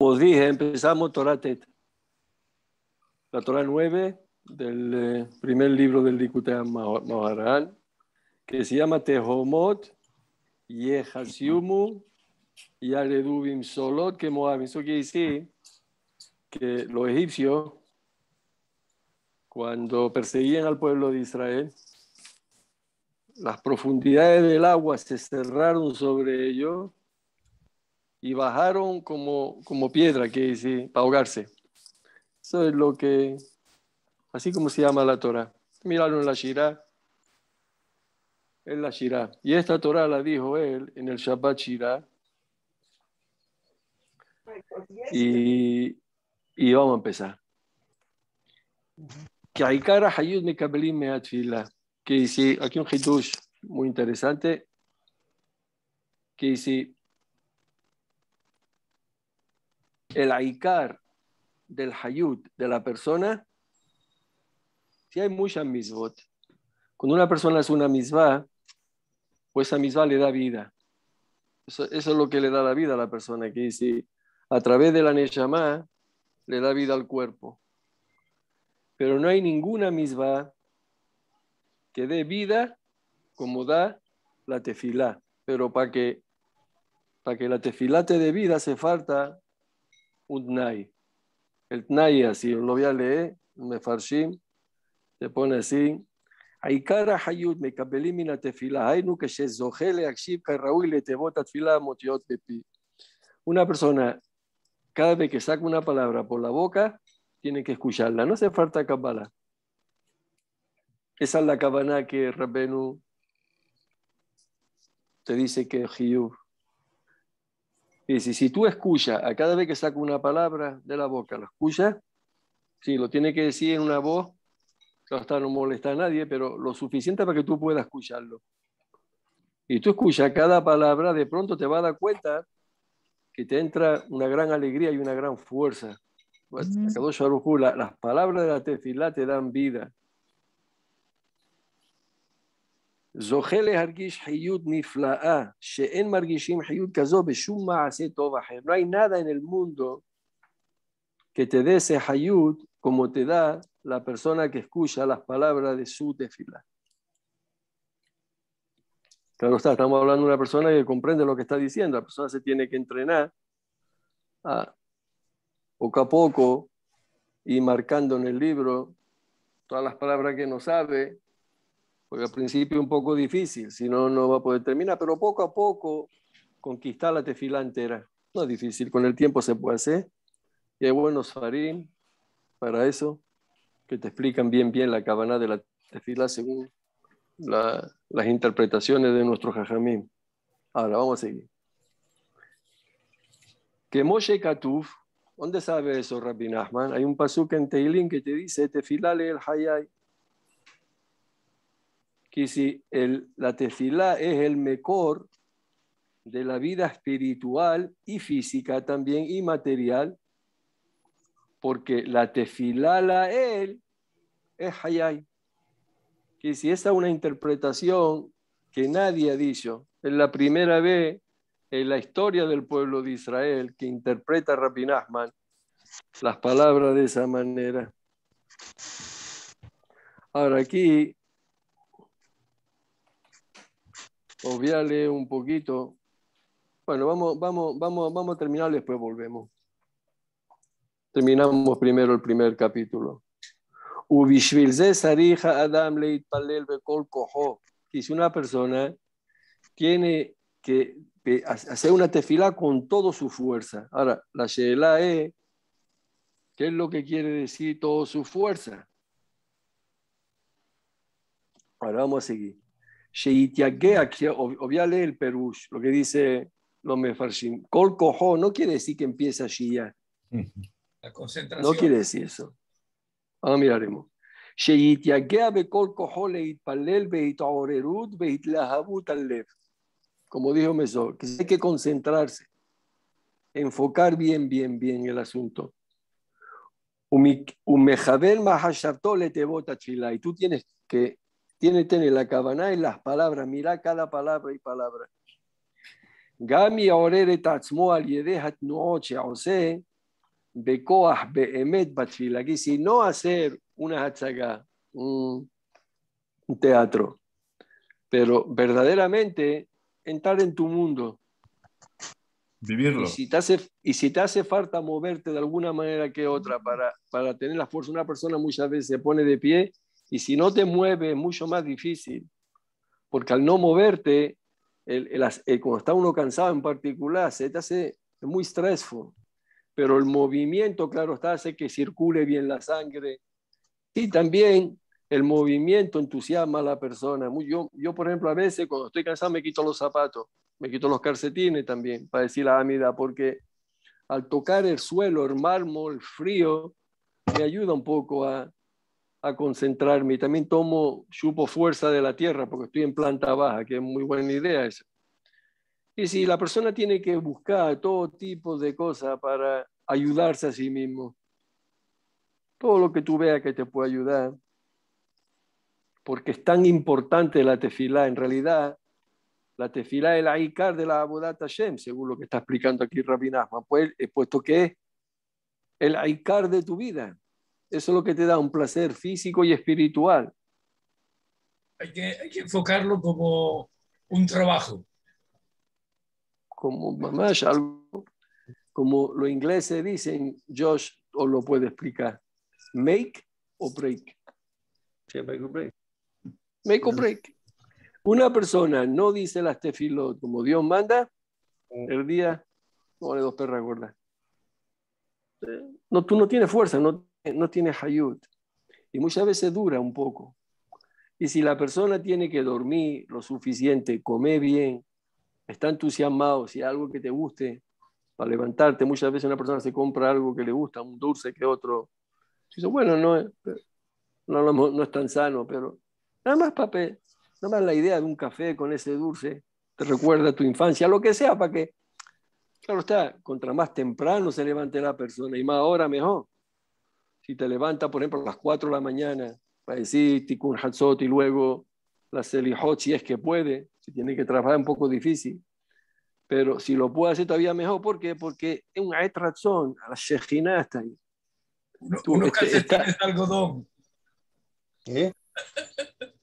os pues dije, empezamos Torah Tet, la Torah 9 del eh, primer libro del Dicutea Maharal, que se llama Tehomot Yehasiumu Yaredubim Solot que Moab. Eso quiere decir que los egipcios, cuando perseguían al pueblo de Israel, las profundidades del agua se cerraron sobre ellos y bajaron como, como piedra, que dice, para ahogarse. Eso es lo que, así como se llama la Torah. Miraron la Shirah, es la Shirah. Y esta Torah la dijo él en el Shabbat Shirah. Y, y vamos a empezar. Que hay cara Hayud me que dice, aquí un hidush muy interesante, que dice, el aikar del hayut, de la persona, si hay muchas misbot. Cuando una persona es una misvá pues esa misvá le da vida. Eso, es lo que le da la vida a la persona, que dice, a través de la neshama le da vida al cuerpo. Pero no hay ninguna misvá que dé vida como da la tefilá. Pero para que, para que la tefilá te dé vida hace falta un tnai. El tnai así, lo voy a leer, me farshim, se pone así. העיקר החיות מקבלים que התפילה, היינו כשזוכה להקשיב te לתיבות התפילה motiot בפי. Una persona, cada vez que saca una palabra por la boca, tiene que escucharla, no hace falta cabala. Esa es la cabana que Rabenu te dice que Hiyub y si tú escuchas, a cada vez que saco una palabra de la boca, la escuchas, sí, lo tiene que decir en una voz, hasta no molesta a nadie, pero lo suficiente para que tú puedas escucharlo. Y tú escuchas cada palabra, de pronto te vas a dar cuenta que te entra una gran alegría y una gran fuerza. Las palabras de la tefilá te dan vida, No hay nada en el mundo que te dé ese hayud como te da la persona que escucha las palabras de su tefila. Claro está, estamos hablando de una persona que comprende lo que está diciendo. La persona se tiene que entrenar a, poco a poco y marcando en el libro todas las palabras que no sabe porque al principio un poco difícil, si no, no va a poder terminar, pero poco a poco conquistar la tefila entera. No es difícil, con el tiempo se puede hacer. Y hay buenos farín para eso, que te explican bien bien la cabana de la tefila según las interpretaciones de nuestro jajamín. Ahora, vamos a seguir. Que Moshe Katuf, ¿dónde sabe eso Rabbi Nachman? Hay un pasuk en Teilín que te dice, tefilale el hayay, y si el, la tefilá es el mejor de la vida espiritual y física también y material, porque la tefilá la él es hayay. Que si esa es una interpretación que nadie ha dicho, es la primera vez en la historia del pueblo de Israel que interpreta Rabbi las palabras de esa manera. Ahora aquí obviarle un poquito. Bueno, vamos, vamos, vamos, vamos a terminar, después volvemos. Terminamos primero el primer capítulo. Adam Y una persona tiene que hacer una tefila con toda su fuerza. Ahora, la Sheela e, ¿qué es lo que quiere decir toda su fuerza? Ahora vamos a seguir obviale el Perush, lo que dice lo Mefarshim. Kol cojo no quiere decir que empieza Shia. La concentración. No quiere decir eso. Ahora miraremos. be Como dijo Mesor, que hay que concentrarse, enfocar bien, bien, bien el asunto. Y tú tienes que tiene, tiene la cabana y las palabras, mira cada palabra y palabra. Gami Aorere Noche Ose, Bekoah beemet Aquí, si no hacer una hachaga, un teatro, pero verdaderamente entrar en tu mundo. Vivirlo. Y si, te hace, y si te hace falta moverte de alguna manera que otra para, para tener la fuerza, una persona muchas veces se pone de pie y si no te mueves, es mucho más difícil, porque al no moverte, eh, cuando está uno cansado en particular, se te hace muy estresful. Pero el movimiento, claro está, hace que circule bien la sangre. Y también el movimiento entusiasma a la persona. Yo, yo, por ejemplo, a veces cuando estoy cansado me quito los zapatos, me quito los calcetines también, para decir la amida, porque al tocar el suelo, el mármol, el frío, me ayuda un poco a, a concentrarme. Y también tomo, chupo fuerza de la tierra porque estoy en planta baja, que es muy buena idea esa. Y si la persona tiene que buscar todo tipo de cosas para ayudarse a sí mismo, todo lo que tú veas que te puede ayudar, porque es tan importante la tefilá. En realidad, la tefilá es el icar de la Abodat Shem, según lo que está explicando aquí Rabbi pues, puesto que es el icar de tu vida eso es lo que te da un placer físico y espiritual. Hay que, enfocarlo como un trabajo. Como mamá, algo, como los ingleses dicen, Josh o lo puede explicar. Make o break. make o break. Make o break. Una persona no dice las tefilot como Dios manda, mm. el día no vale dos perras gordas. Eh, no, tú no tienes fuerza, no eh, no tiene hayut. Y muchas veces dura un poco. Y si la persona tiene que dormir lo suficiente, comer bien, está entusiasmado, si hay algo que te guste, para levantarte, muchas veces una persona se compra algo que le gusta, un dulce que otro. bueno, no, eh, no, no, es tan sano, pero nada más papel, nada más la idea de un café con ese dulce te recuerda a tu infancia, lo que sea, para que, claro está, contra más temprano se levante la persona y más ahora mejor si te levantas, por ejemplo, a las 4 de la mañana para decir Tikkun Hatzot y luego la Selihot, si es que puede, si tiene que trabajar un poco difícil, pero si lo puede hacer todavía mejor, ¿por qué? Porque es una razón a la Shejina está ahí. Tú, no este, está... algodón. ¿Qué? ¿Eh?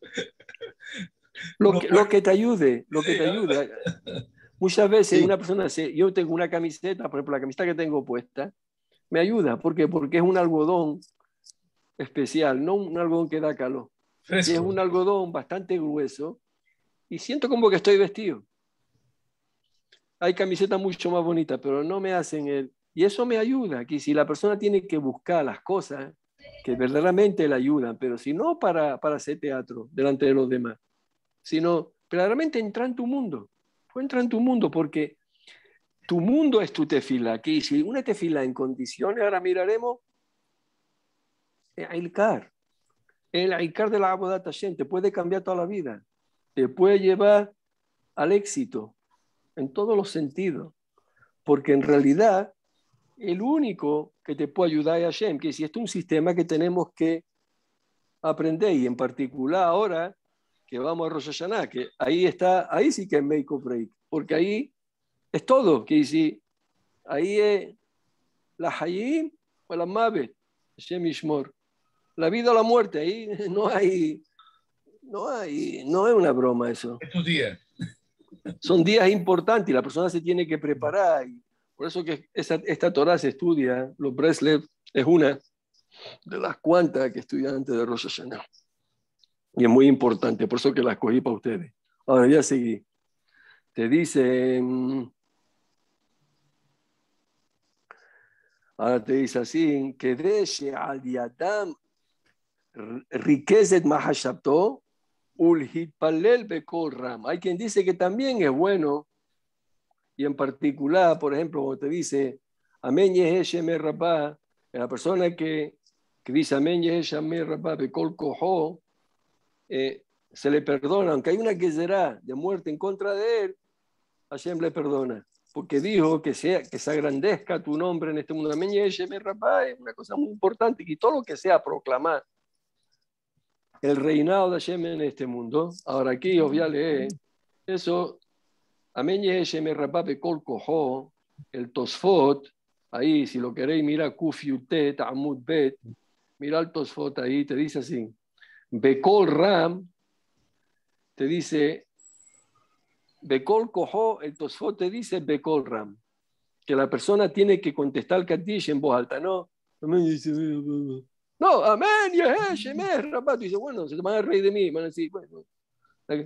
lo, que, te ayude, lo que te ayude. Muchas veces una persona, dice yo tengo una camiseta, por ejemplo, la camiseta que tengo puesta, me ayuda. ¿Por Porque es un algodón especial, no un algodón que da calor. es un algodón bastante grueso y siento como que estoy vestido. Hay camisetas mucho más bonitas, pero no me hacen el... Y eso me ayuda, que si la persona tiene que buscar las cosas que verdaderamente le ayudan, pero si no para, hacer teatro delante de los demás, sino verdaderamente entra en tu mundo. Entra en tu mundo porque tu mundo es tu tefila aquí. Si una tefila en condiciones, ahora miraremos el car. El Aikar de la agua Hashem te puede cambiar toda la vida. Te puede llevar al éxito en todos los sentidos. Porque en realidad, el único que te puede ayudar es Hashem. Que si es un sistema que tenemos que aprender, y en particular ahora que vamos a Rosh que ahí está, ahí sí que es make or break. Porque ahí es todo. Que si ahí es la Hayim o la Mabe, shemishmor La vida o la muerte, ahí no hay, no hay, no es una broma eso. Estos días. Son días importantes y la persona se tiene que preparar. por eso que esta, esta Torah se estudia, los Breslev es una de las cuantas que estudian antes de Rosh Hashanah. Y es muy importante, por eso que la escogí para ustedes. Ahora ya seguí. Te dice, mm, Ahora te dice así, que al yadam riquezet mahashapto ulhit palel bekol ram. Hay quien dice que también es bueno, y en particular, por ejemplo, cuando te dice, amén me rabá, la persona que, que dice amén me rabá bekol koho, eh, se le perdona, aunque hay una que será de muerte en contra de él, Hashem le perdona porque dijo que, sea, que se agrandezca tu nombre en este mundo. Amén, es una cosa muy importante, y todo lo que sea proclamar el reinado de Hashem en este mundo. Ahora aquí os voy a leer eso. Amén, Yeshem, Rabá, Becol cojo el Tosfot, ahí, si lo queréis, mira Kufiutet, Amud Bet, mira el Tosfot ahí, te dice así, Becol Ram, te dice, Bekol cojo el tosote te dice Bekol Ram, que la persona tiene que contestar al Kaddish en voz alta, ¿no? No, amén, y es, Y dice, bueno, se van a reír de mí, van a decir, bueno,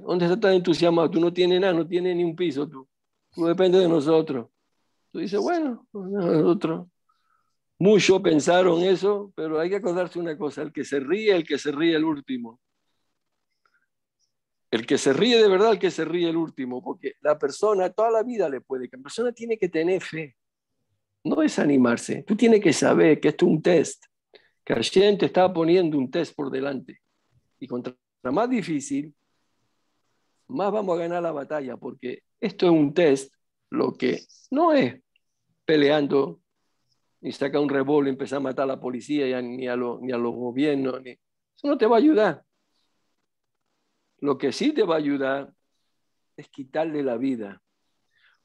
¿dónde está tan entusiasmado? Tú no tienes nada, no tienes ni un piso, tú. Tú depende de nosotros. Tú dices, bueno, nosotros. Muchos pensaron eso, pero hay que acordarse una cosa, el que se ríe, el que se ríe el último. El que se ríe de verdad, el que se ríe el último, porque la persona toda la vida le puede, la persona tiene que tener fe, no es animarse, tú tienes que saber que esto es un test, que alguien te está poniendo un test por delante. Y contra más difícil, más vamos a ganar la batalla, porque esto es un test, lo que no es peleando ni saca un revólver y empezar a matar a la policía ni a, ni a los gobiernos. Eso no te va a ayudar. Lo que sí te va a ayudar es quitarle la vida,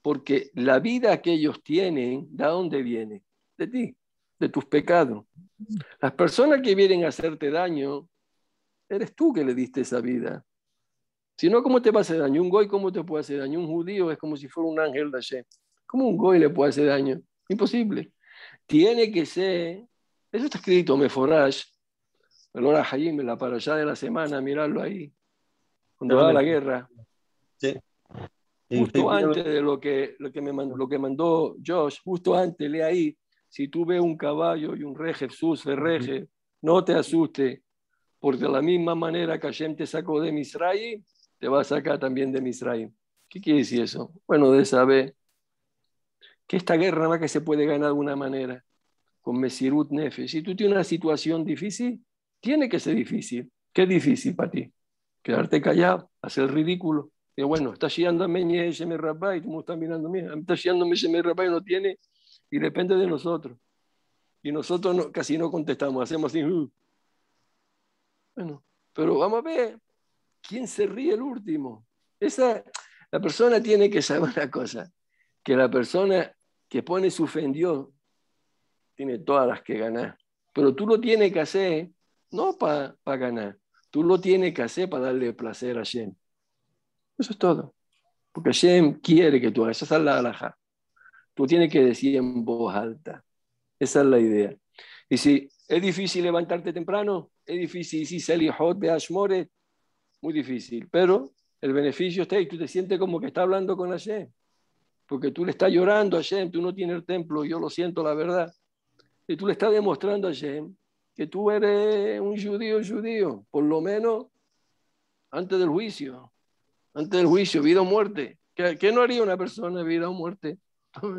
porque la vida que ellos tienen, da dónde viene? De ti, de tus pecados. Las personas que vienen a hacerte daño, eres tú que le diste esa vida. Si no, ¿cómo te va a hacer daño? Un goy, ¿cómo te puede hacer daño? Un judío es como si fuera un ángel de Hashem. ¿Cómo un goy le puede hacer daño? Imposible. Tiene que ser, eso está escrito, Meforash, el hora Hayim, la allá de la semana, mirarlo ahí cuando la guerra. Justo antes de lo que, lo que, mandó, Josh, justo antes, lee ahí, si tú ves un caballo y un rey Jesús se no te asuste porque de la misma manera que Hashem te sacó de Misraí, te va a sacar también de Misraí. ¿Qué quiere decir eso? Bueno, de saber que esta guerra más que se puede ganar de una manera, con Mesirut Nefe. Si tú tienes una situación difícil, tiene que ser difícil. ¿Qué difícil para ti? quedarte callado, hacer el ridículo. Y bueno, está llegando a ese me y tú me estás mirando a mí, está chillando ese me rapa y no tiene, y depende de nosotros. Y nosotros casi no contestamos, hacemos así. Uh. Bueno, pero vamos a ver quién se ríe el último. Esa, la persona tiene que saber una cosa, que la persona que pone su fe en Dios tiene todas las que ganar. Pero tú lo tienes que hacer no para ganar, Tú lo tienes que hacer para darle placer a Shem. Eso es todo. Porque Shem quiere que tú hagas. Esa es la alhaja. Tú tienes que decir en voz alta. Esa es la idea. Y si es difícil levantarte temprano, es difícil. Y si Sally hot, more, muy difícil. Pero el beneficio está ahí. Tú te sientes como que está hablando con Hashem. Porque tú le estás llorando a Hashem. Tú no tienes el templo. Yo lo siento, la verdad. Y tú le estás demostrando a Hashem que tú eres un judío judío, por lo menos antes del juicio, antes del juicio, vida o muerte. ¿Qué, qué no haría una persona vida o muerte?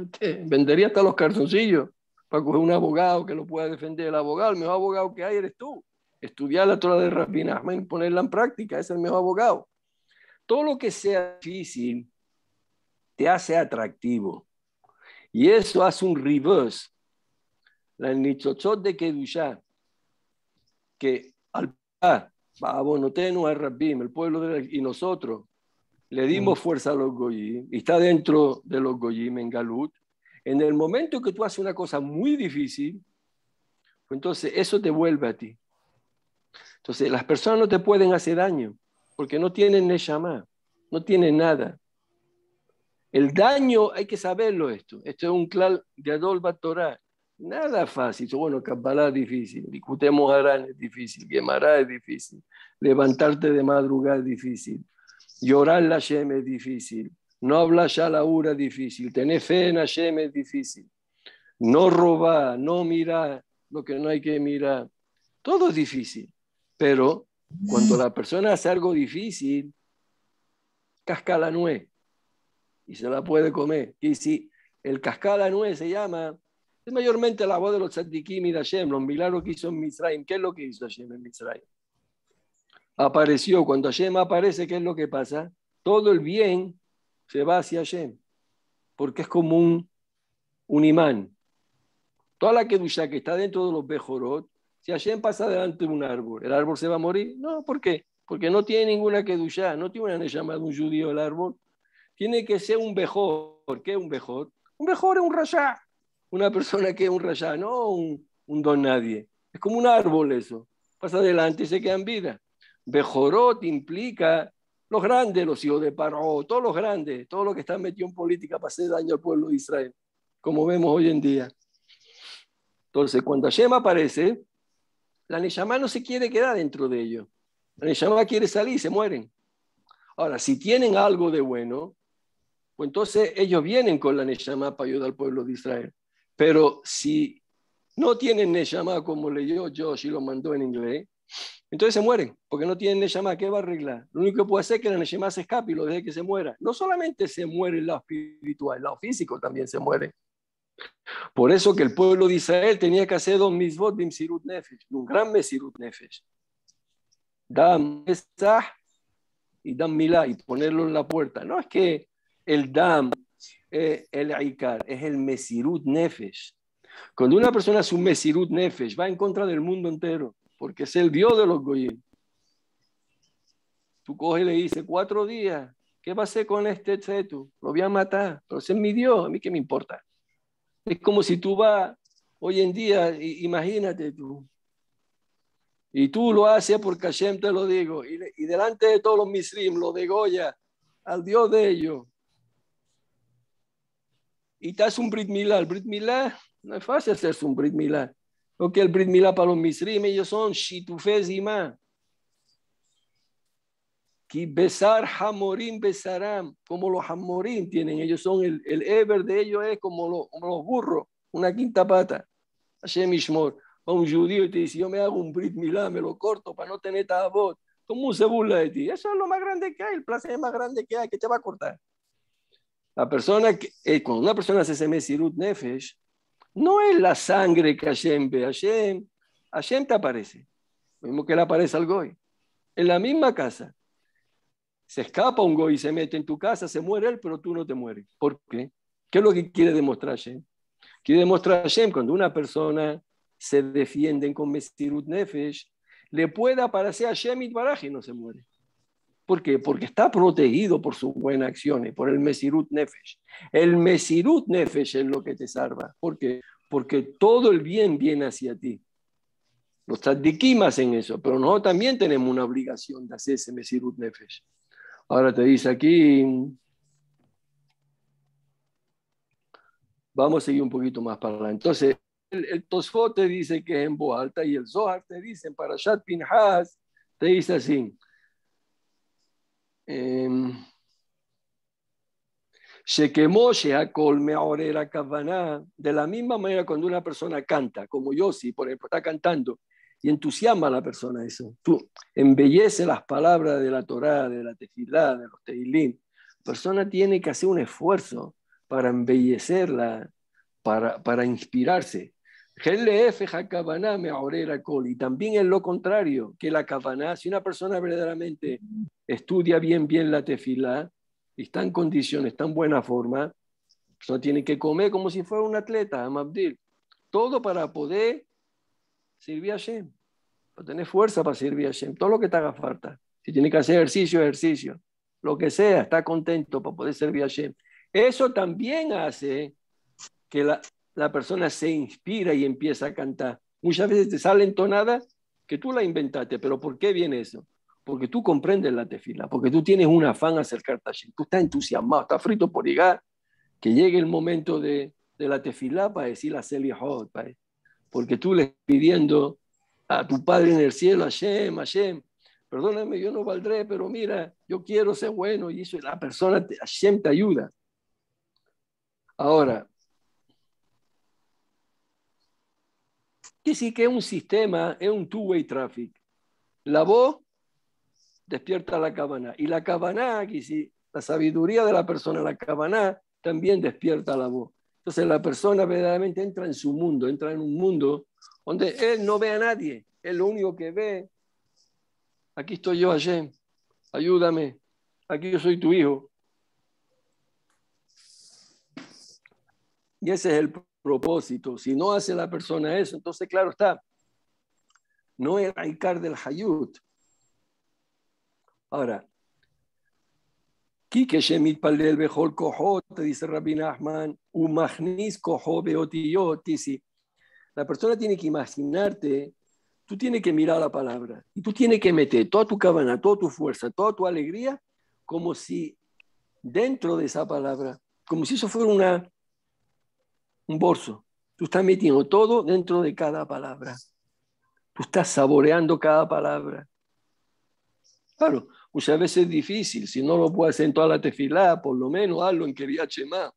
Este, vendería hasta los calzoncillos para coger un abogado que lo pueda defender. El abogado, el mejor abogado que hay eres tú. Estudiar la Torah de Rabbi y ponerla en práctica, es el mejor abogado. Todo lo que sea difícil te hace atractivo. Y eso hace un reverse. La nichochot de Kedushah que al el pueblo de, y nosotros le dimos mm. fuerza a los goyim, y está dentro de los goyim en Galut. En el momento que tú haces una cosa muy difícil, pues entonces eso te vuelve a ti. Entonces las personas no te pueden hacer daño, porque no tienen Neshama, no tienen nada. El daño hay que saberlo esto. Esto es un clal de Adolba Torah. Nada fácil. Bueno, Kabbalah es difícil. Discutemos Harán es difícil. quemará es difícil. Levantarte de madrugada es difícil. Llorar la Yeme es difícil. No hablar hora es difícil. Tener fe en Hashem es difícil. No robar, no mirar lo que no hay que mirar. Todo es difícil. Pero cuando la persona hace algo difícil, casca la nuez y se la puede comer. Y si el la nuez se llama es mayormente la voz de los tzadikim y de Hashem, los milagros que hizo en Mitzrayim. ¿Qué es lo que hizo Hashem en Mitzrayim? Apareció. Cuando Hashem aparece, ¿qué es lo que pasa? Todo el bien se va hacia Hashem, porque es como un, imán. Toda la Kedusha que está dentro de los Bejorot, si Hashem pasa delante de un árbol, ¿el árbol se va a morir? No, ¿por qué? Porque no tiene ninguna Kedusha, no tiene una llamada un judío el árbol. Tiene que ser un Bejor. ¿Por qué un Bejor? Un Bejor es un Rayá una persona que es un rayá, no un, don nadie. Es como un árbol eso. Pasa adelante y se queda en vida. Bejorot implica los grandes, los hijos de Paró, todos los grandes, todos los que están metidos en política para hacer daño al pueblo de Israel, como vemos hoy en día. Entonces, cuando Hashem aparece, la Neshama no se quiere quedar dentro de ellos. La Neshama quiere salir y se mueren. Ahora, si tienen algo de bueno, pues entonces ellos vienen con la Neshama para ayudar al pueblo de Israel. Pero si no tienen Neshama como leyó Josh y lo mandó en inglés, entonces se mueren, porque no tienen Neshama. ¿Qué va a arreglar? Lo único que puede hacer es que la Neshama se escape y lo deje que se muera. No solamente se muere el lado espiritual, el lado físico también se muere. Por eso que el pueblo de Israel tenía que hacer dos misvot, bim sirut nefesh, un gran mesirut nefesh. Dam esah y dam Milah y ponerlo en la puerta. No es que el dam el Aikar, es el Mesirut Nefesh. Cuando una persona es un Mesirut Nefesh, va en contra del mundo entero, porque es el Dios de los Goyim. Tú coges y le dices, cuatro días, ¿qué va a hacer con este Tsetu? Lo voy a matar, pero ese es mi Dios, a mí qué me importa. Es como si tú vas hoy en día, imagínate tú, y tú lo haces porque Hashem te lo digo, y, delante de todos los misrim lo degolla al Dios de ellos y te un Brit Milá. El Brit Milá no es fácil hacerse un Brit Milá. Porque el Brit Milá para los misrim, ellos son y más. Que besar Hamorim besarán. como los Hamorim tienen, ellos son el, el Ever de ellos, es como, los burros, una quinta pata. Hashem a un judío y te dice: Yo me hago un Brit Milá, me lo corto para no tener tabot. cómo se burla de ti. Eso es lo más grande que hay, el placer más grande que hay, que te va a cortar. La persona que, eh, cuando una persona hace ese Mesirut Nefesh, no es la sangre que Hashem ve, Hashem, te aparece, mismo que le aparece al Goy, en la misma casa. Se escapa un Goy, se mete en tu casa, se muere él, pero tú no te mueres. ¿Por qué? ¿Qué es lo que quiere demostrar Hashem? Quiere demostrar Hashem cuando una persona se defiende con Mesirut Nefesh, le pueda aparecer a Hashem y y no se muere. ¿Por qué? Porque está protegido por sus buenas acciones, por el Mesirut Nefesh. El Mesirut Nefesh es lo que te salva. ¿Por qué? Porque todo el bien viene hacia ti. Los tzadikim en eso, pero nosotros también tenemos una obligación de hacer ese Mesirut Nefesh. Ahora te dice aquí, vamos a seguir un poquito más para allá. Entonces, el, el Tosfot te dice que es en voz alta y el Zohar te dice, para chat Pinhas, te dice así, Em, de la misma manera cuando una persona canta, como yo si por ejemplo, está cantando y entusiasma a la persona eso. Tú embellece las palabras de la Torá, de la Tefilá, de los Teilín. La persona tiene que hacer un esfuerzo para embellecerla, para, para inspirarse. Y también es lo contrario, que la cabana si una persona verdaderamente estudia bien, bien la tefilá, y está en condiciones, está en buena forma, no tiene que comer como si fuera un atleta, Amabdil. Todo para poder servir a Shem para tener fuerza para servir a Shem todo lo que te haga falta. Si tiene que hacer ejercicio, ejercicio, lo que sea, está contento para poder servir a Eso también hace que la, la persona se inspira y empieza a cantar. Muchas veces te sale entonada que tú la inventaste, pero ¿por qué viene eso? Porque tú comprendes la tefila, porque tú tienes un afán acercarte a Shem, tú estás entusiasmado, estás frito por llegar, que llegue el momento de, la tefila para decir la hot. porque tú le pidiendo a tu Padre en el cielo, Hashem, Hashem, perdóname, yo no valdré, pero mira, yo quiero ser bueno, y eso la persona, te, te ayuda. Ahora, Quiere sí que es un sistema, es un two-way traffic. La voz despierta la cabana. Y la cabana, aquí la sabiduría de la persona, la cabana, también despierta la voz. Entonces la persona verdaderamente entra en su mundo, entra en un mundo donde él no ve a nadie, él lo único que ve, aquí estoy yo, Ayem, ayúdame, aquí yo soy tu hijo. Y ese es el problema propósito. Si no hace la persona eso, entonces claro está, no es car del Hayut. Ahora, Kike Shemit Palel behol te dice Rabbi Nachman, Umachnis Koho si la persona tiene que imaginarte, tú tienes que mirar la palabra, y tú tienes que meter toda tu cabana, toda tu fuerza, toda tu alegría, como si dentro de esa palabra, como si eso fuera una un bolso. Tú estás metiendo todo dentro de cada palabra. Tú estás saboreando cada palabra. Claro, muchas veces es difícil. Si no lo puedes hacer en toda la tefilá, por lo menos hazlo en quería más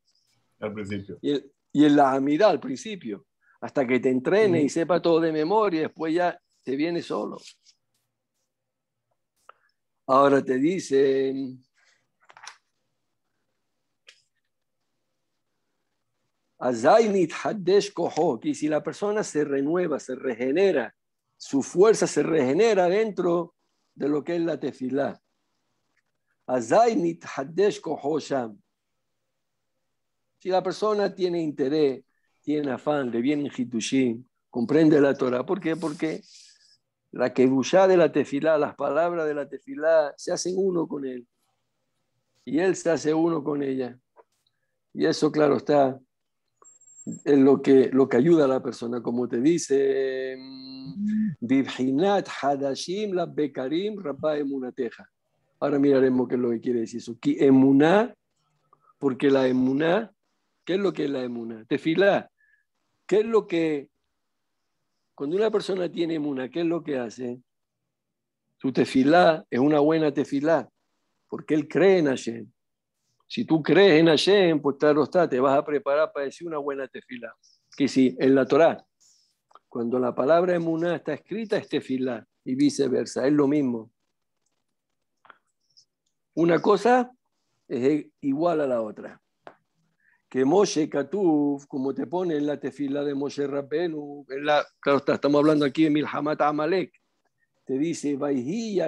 Al principio. Y, en la amida al principio. Hasta que te entrenes y sepa todo de memoria, después ya te viene solo. Ahora te dicen Azainit Hadesh Koho, que si la persona se renueva, se regenera, su fuerza se regenera dentro de lo que es la tefilá. Azainit Hadesh Koho Si la persona tiene interés, tiene afán, le viene comprende la Torah. ¿Por qué? Porque la kebushá de la tefilá, las palabras de la tefilá, se hacen uno con él. Y él se hace uno con ella. Y eso, claro, está lo que, lo que ayuda a la persona, como te dice, Bibhinat mm, Hadashim la Bekarim Rabba Emunateja. Ahora miraremos qué es lo que quiere decir eso. porque la emuná, ¿qué es lo que es la emuná? Tefilá. ¿Qué es lo que, cuando una persona tiene emuná, qué es lo que hace? Su tefilá es una buena tefilá, porque él cree en Hashem. Si tú crees en Hashem, pues claro está, te vas a preparar para decir una buena tefila. Que sí en la Torah, cuando la palabra emuná está escrita, es tefila y viceversa, es lo mismo. Una cosa es igual a la otra. Que Moshe Katuf, como te pone en la tefila de Moshe Rabenu, en la, claro está, estamos hablando aquí de Milhamat Amalek, te dice, Vaihi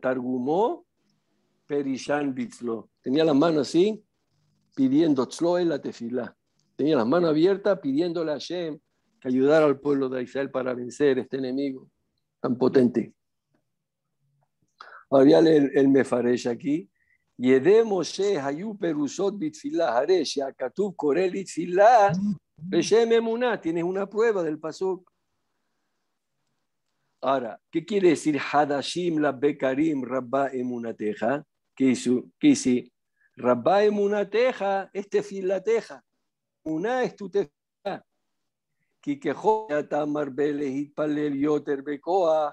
Targumó Perishan Bitzlo. Tenía la mano así, pidiendo Tzloel la tefilá. Tenía las manos abiertas pidiéndole a Shem que ayudara al pueblo de Israel para vencer este enemigo tan potente. Ahora el, el Mefaresh aquí. Yede Moshe Hayu Perusot Bitfilá Haresh Yakatub Korel Bitfilá Reshem Emuná. Tienes una prueba del pasuk. Ahora, ¿qué quiere decir Hadashim la Bekarim Rabba Emunateja? Kisi, Rabba este fin la teja Una es tu tefila. Kikejoya tamar belehit palel yoter bekoa.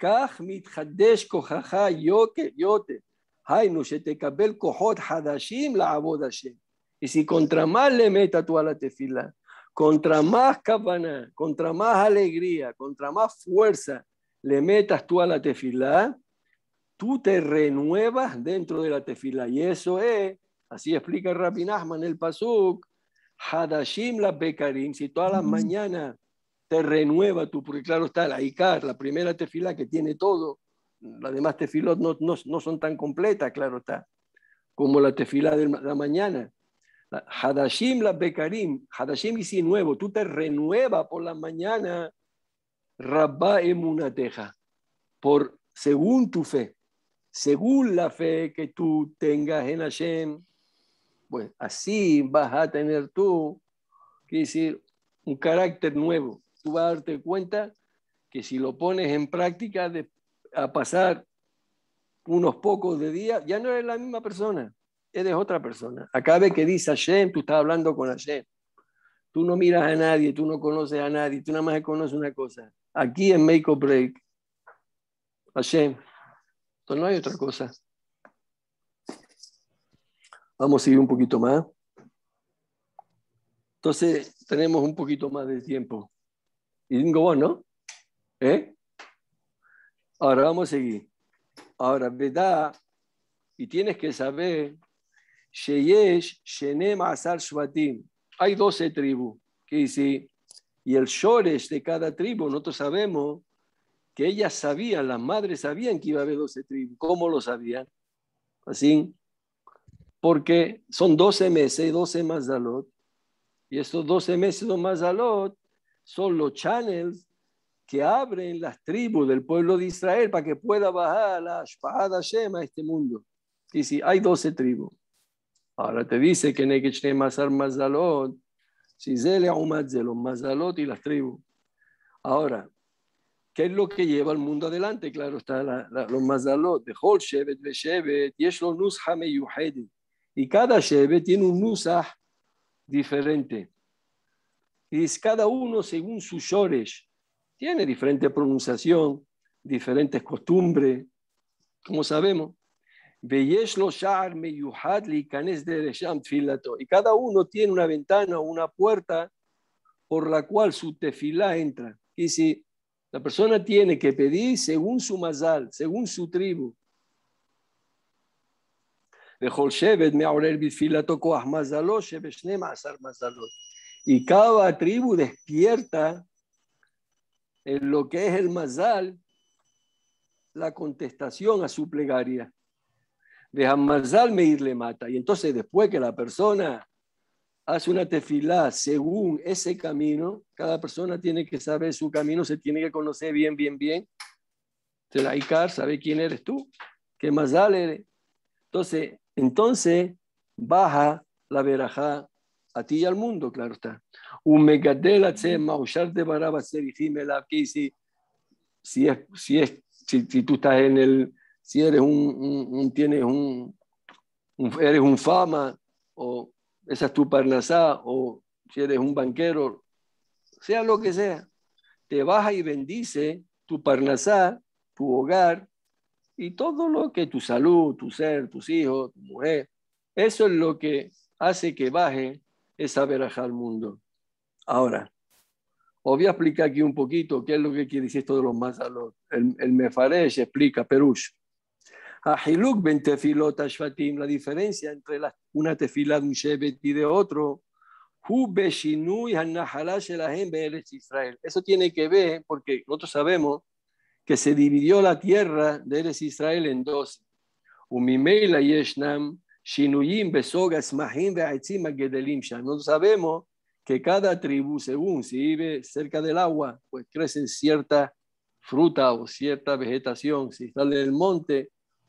Kaj mit hadesh kojaja yoke yote. Hay se te cabel kohot hadashim la abodashem. Y si contra más le metas tú a la tefila, contra más cabana, contra más alegría, contra más fuerza le metas tú a la tú te renuevas dentro de la tefila. Y eso es, así explica Rabbi Nahman el Pasuk, Hadashim la Bekarim, si todas las mañanas te renueva tú, porque claro está la Icar, la primera tefila que tiene todo, las demás tefilot no, no, son tan completas, claro está, como la tefila de la mañana. Hadashim la Bekarim, Hadashim y si nuevo, tú te renueva por la mañana, Rabba Emunateja, por según tu fe según la fe que tú tengas en Hashem, pues así vas a tener tú, quiere decir, un carácter nuevo. Tú vas a darte cuenta que si lo pones en práctica a pasar unos pocos de días, ya no eres la misma persona, eres otra persona. Acabe que dice Hashem, tú estás hablando con Hashem. Tú no miras a nadie, tú no conoces a nadie, tú nada más conoces una cosa. Aquí en Make or Break, Hashem no hay otra cosa. Vamos a seguir un poquito más. Entonces, tenemos un poquito más de tiempo. Y digo bueno ¿Eh? Ahora vamos a seguir. Ahora, ¿verdad? Y tienes que saber, Sheyesh, Shenem, Shvatim. Hay 12 tribus. Que dice, y el Shoresh de cada tribu, nosotros sabemos que ellas sabían, las madres sabían que iba a haber 12 tribus. ¿Cómo lo sabían? Así, porque son 12 meses, 12 mazalot y estos 12 meses de mazalot. son los channels que abren las tribus del pueblo de Israel para que pueda bajar la espada Shema a este mundo. Y si hay 12 tribus. Ahora te dice que Nekechne Mazar Mazalot, Sizele Mazalot y las tribus. Ahora, qué es lo que lleva al mundo adelante. Claro, está los mazalot. de Hol Shevet ve Shevet, Yeshlo Y cada Shevet tiene un Nusah diferente. Y es cada uno según su Shoresh. Tiene diferente pronunciación, diferentes costumbres, como sabemos. Y cada uno tiene una ventana o una puerta por la cual su tefilá entra. Y si la persona tiene que pedir según su mazal, según su tribu. Y cada tribu despierta en lo que es el mazal la contestación a su plegaria. De mazal me irle mata. Y entonces después que la persona hace una tefilá según ese camino, cada persona tiene que saber su camino, se tiene que conocer bien, bien, bien. laica sabe quién eres tú, qué más dale. Entonces, entonces baja la verajá a ti y al mundo, claro está. Un megadela de baraba si, si es, si es, si, tú estás en el, si eres un, tienes un, eres un fama o esa es tu parnasá, o si eres un banquero, sea lo que sea, te baja y bendice tu parnasá, tu hogar y todo lo que tu salud, tu ser, tus hijos, tu mujer, eso es lo que hace que baje esa veraja al mundo. Ahora, os voy a explicar aquí un poquito qué es lo que quiere decir esto de los más El, el Mefaresh explica, Perush ben tefilot la diferencia entre una tefila de un shevet y de otro. Israel. Eso tiene que ver porque nosotros sabemos que se dividió la tierra de Eres Israel en dos. Nosotros sabemos que cada tribu, según si vive cerca del agua, pues crecen cierta fruta o cierta vegetación. Si está en el monte,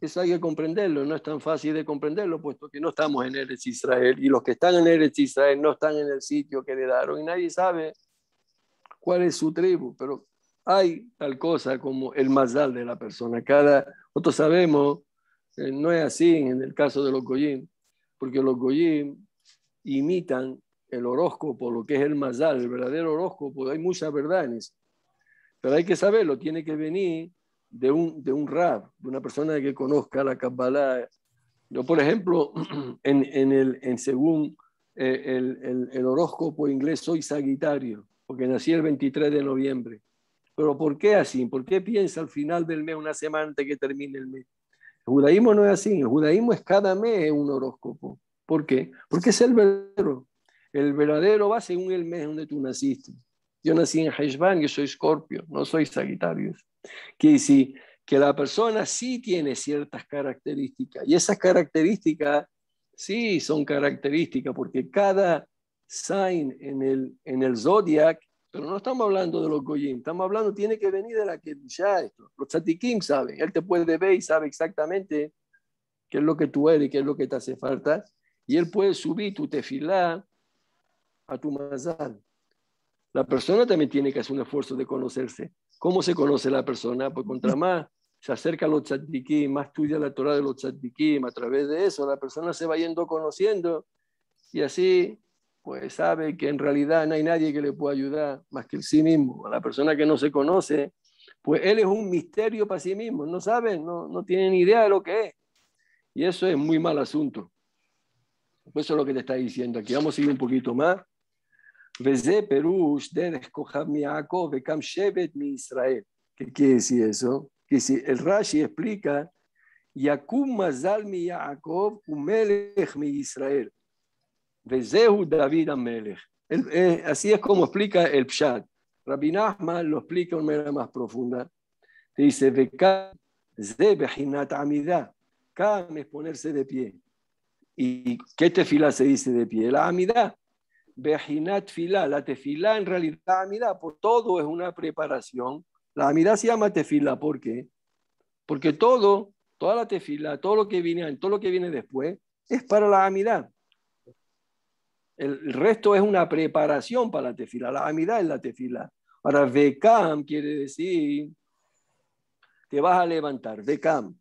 Eso hay que comprenderlo, no es tan fácil de comprenderlo, puesto que no estamos en Eretz Israel y los que están en Eretz Israel no están en el sitio que le daron y nadie sabe cuál es su tribu, pero hay tal cosa como el mazal de la persona. Cada, nosotros sabemos, no es así en el caso de los goyim, porque los goyim imitan el horóscopo, lo que es el mazal, el verdadero horóscopo, hay mucha verdad en eso. Pero hay que saberlo, tiene que venir de un, de rab, de una persona que conozca la Kabbalah. Yo, por ejemplo, en, en el, en según eh, el, el, el, horóscopo inglés, soy Sagitario, porque nací el 23 de noviembre. Pero ¿por qué así? ¿Por qué piensa al final del mes, una semana antes que termine el mes? El judaísmo no es así, el judaísmo es cada mes un horóscopo. ¿Por qué? Porque es el verdadero. El verdadero va según el mes donde tú naciste. Yo nací en Heshvan, yo soy escorpio, no soy sagitario. Quiere decir que la persona sí tiene ciertas características y esas características sí son características porque cada sign en el, en el zodiac, pero no estamos hablando de los goyim, estamos hablando, tiene que venir de la que ya esto. Los Satikim saben, él te puede ver y sabe exactamente qué es lo que tú eres, y qué es lo que te hace falta y él puede subir tu tefilá a tu mazal. La persona también tiene que hacer un esfuerzo de conocerse. ¿Cómo se conoce la persona? Pues contra más se acerca a los tzaddikim, más estudia la Torah de los tzaddikim, a través de eso la persona se va yendo conociendo y así pues sabe que en realidad no hay nadie que le pueda ayudar más que el sí mismo. A la persona que no se conoce, pues él es un misterio para sí mismo, no sabe, no, no tiene ni idea de lo que es. Y eso es muy mal asunto. Pues eso es lo que te está diciendo. Aquí vamos a ir un poquito más. Veze Perush, Derech Koham Yaakov, Bekam Shevet mi Israel. ¿Qué quiere decir eso? Que si el Rashi explica, Yakum Mazal mi Yaakov, Umelech mi Israel. Vezehu David Amelech. Eh, así es como explica el Pshat. Rabbi Nachman lo explica de una manera más profunda. Dice, Bekam bechinat Amida. Kam es ponerse de pie. ¿Y qué tefila se dice de pie? La amida la tefila en realidad, la por todo es una preparación. La amirá se llama tefila ¿por qué? Porque todo, toda la tefila, todo lo que viene, todo lo que viene después, es para la amidad El resto es una preparación para la tefila. La amidad es la tefila. Ahora, Vekam quiere decir, te vas a levantar, Vekam.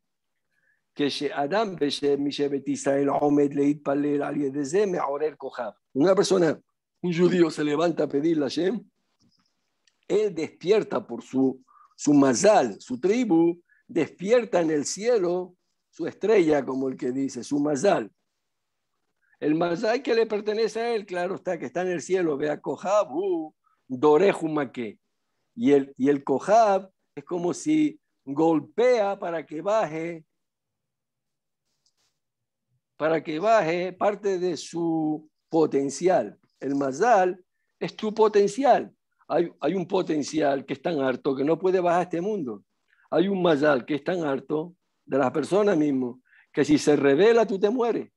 Que Adam Israel Omed Leid Una persona un judío se levanta a pedir la Shem. él despierta por su, su mazal, su tribu, despierta en el cielo su estrella, como el que dice, su mazal. El mazal que le pertenece a él, claro está, que está en el cielo, vea Kohab, uh, Y el, y el Kohab es como si golpea para que baje, para que baje parte de su potencial el Mazal es tu potencial. Hay, un potencial que es tan harto que no puede bajar a este mundo. Hay un Mazal que es tan harto de las personas mismas que si se revela tú te mueres.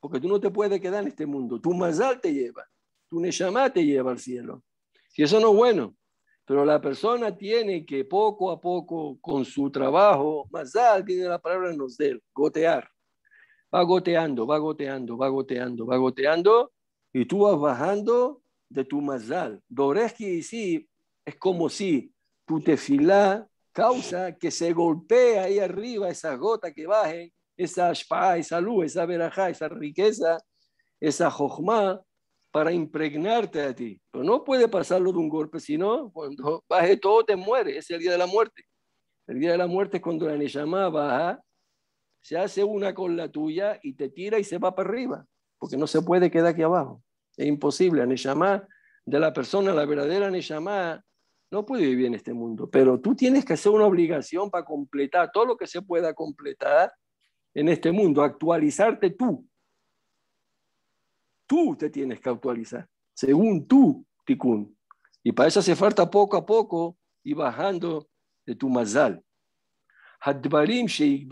Porque tú no te puedes quedar en este mundo. Tu Mazal te lleva. Tu Neshama te lleva al cielo. Si eso no es bueno. Pero la persona tiene que poco a poco, con su trabajo, Mazal tiene la palabra en los del, gotear. Va goteando, va goteando, va goteando, va goteando y tú vas bajando de tu mazal. Doreski sí, es como si tu tefilá causa que se golpee ahí arriba esa gota que baje, esa ashpa, esa luz, esa verajá, esa riqueza, esa jojma, para impregnarte a ti. Pero no puede pasarlo de un golpe, sino cuando baje todo te muere. Es el día de la muerte. El día de la muerte es cuando la Neshama baja, se hace una con la tuya y te tira y se va para arriba porque no se puede quedar aquí abajo. Es imposible. Ni llamar de la persona, la verdadera ni no puede vivir en este mundo. Pero tú tienes que hacer una obligación para completar todo lo que se pueda completar en este mundo, actualizarte tú. Tú te tienes que actualizar, según tú, Tikkun. Y para eso hace falta poco a poco Y bajando de tu mazal. Tú dices,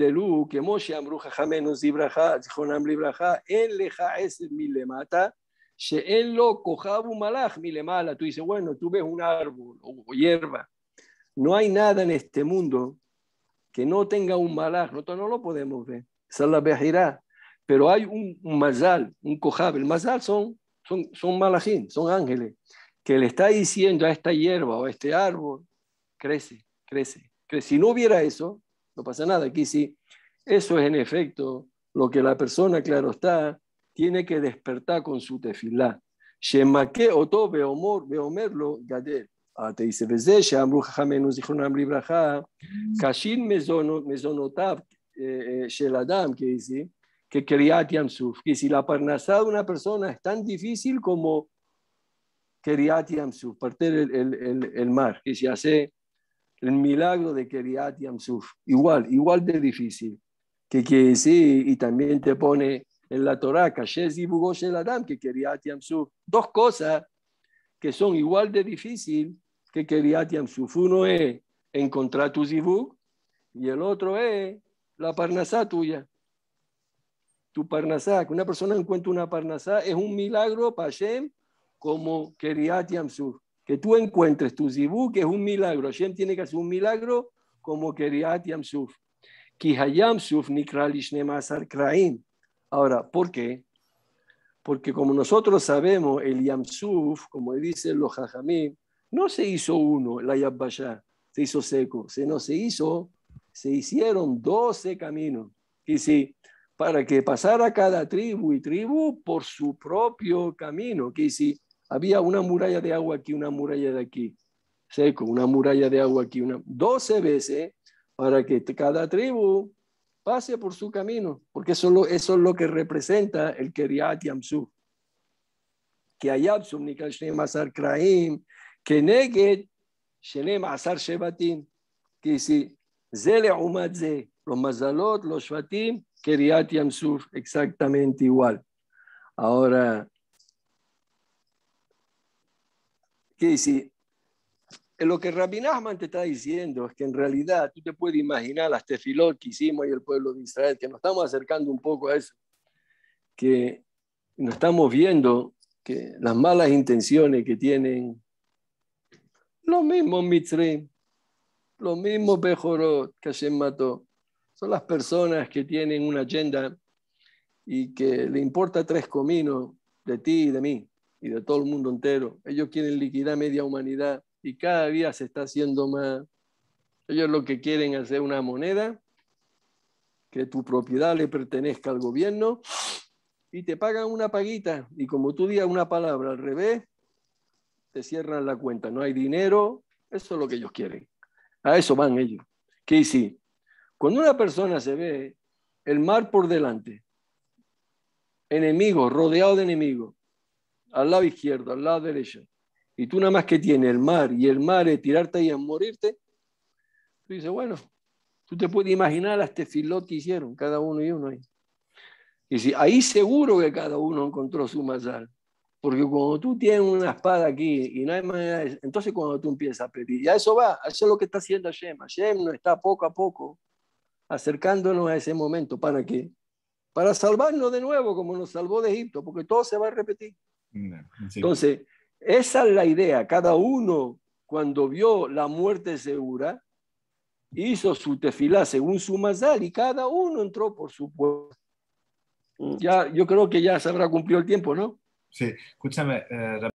bueno, tú ves un árbol o hierba. No hay nada en este mundo que no tenga un malaj, nosotros no lo podemos ver. Pero hay un, mazal, un cojab. El mazal son, son, son malajín, son ángeles, que le está diciendo a esta hierba o a este árbol, crece, crece, crece. Si no hubiera eso, no pasa nada. Aquí sí, eso es en efecto lo que la persona, claro está, tiene que despertar con su tefilá. Shemake oto beomor, beomerlo gadel. Ah, te dice, veze, sheamru dijo zichronam libraja, kashin mezonotav eh, eh, shel que dice, que kriat yamsuf. Que si la parnasá de una persona es tan difícil como kriat yamsuf, partir el, el, el, el mar, que se hace el milagro de Keriat Yamsuf, igual, igual de difícil, que, que sí, y también te pone en la Torah, Kashez y el Adam, que Keriat Yamsuf, dos cosas que son igual de difícil que Keriat Yamsuf. Uno es encontrar tu zibug y el otro es la parnasá tuya. Tu parnasá, que una persona encuentra una parnasá, es un milagro para Hashem como Keriat Yamsuf que tú encuentres tu zibú, que es un milagro. Hashem tiene que hacer un milagro como quería Yamsuf. Suf Ahora, ¿por qué? Porque como nosotros sabemos, el Yamsuf, como dicen los Jajamim, no se hizo uno, la Yabbashá, se hizo seco, se no se hizo, se hicieron 12 caminos. Y sí, para que pasara cada tribu y tribu por su propio camino. Que sí, había una muralla de agua aquí, una muralla de aquí, seco, una muralla de agua aquí, una, 12 veces para que cada tribu pase por su camino, porque eso, eso es lo que representa el Keriat Yamsuf. Que Ayabsum, Nikashem, Asar Kraim, que Neged, Shenem, Asar Shevatim, que si Zele Umadze, los Mazalot, los Shvatim, Keriat Yamsuf, exactamente igual. Ahora, ¿Qué dice, lo que Rabin te está diciendo es que en realidad tú te puedes imaginar las tefilot que hicimos y el pueblo de Israel, que nos estamos acercando un poco a eso, que nos estamos viendo que las malas intenciones que tienen los mismos Mitzrim, los mismos Bejorot que Hashem mató, son las personas que tienen una agenda y que le importa tres cominos de ti y de mí y de todo el mundo entero. Ellos quieren liquidar media humanidad y cada día se está haciendo más. Ellos lo que quieren es hacer una moneda, que tu propiedad le pertenezca al gobierno y te pagan una paguita y como tú digas una palabra al revés, te cierran la cuenta. No hay dinero, eso es lo que ellos quieren. A eso van ellos. ¿Qué sí? Cuando una persona se ve el mar por delante, enemigo, rodeado de enemigos, al lado izquierdo, al lado derecho, y tú nada más que tienes el mar y el mar es tirarte ahí a morirte, tú dices, bueno, tú te puedes imaginar este tefilot que hicieron, cada uno y uno ahí. Y si, ahí seguro que cada uno encontró su mazal. Porque cuando tú tienes una espada aquí y no hay manera de... Entonces cuando tú empiezas a pedir, ya eso va, eso es lo que está haciendo Hashem. Hashem nos está poco a poco acercándonos a ese momento. ¿Para qué? Para salvarnos de nuevo como nos salvó de Egipto, porque todo se va a repetir. Entonces, esa es la idea. Cada uno, cuando vio la muerte segura, hizo su tefilá según su mazal y cada uno entró por su puerta. Ya, yo creo que ya se habrá cumplido el tiempo, ¿no? Sí, escúchame, eh,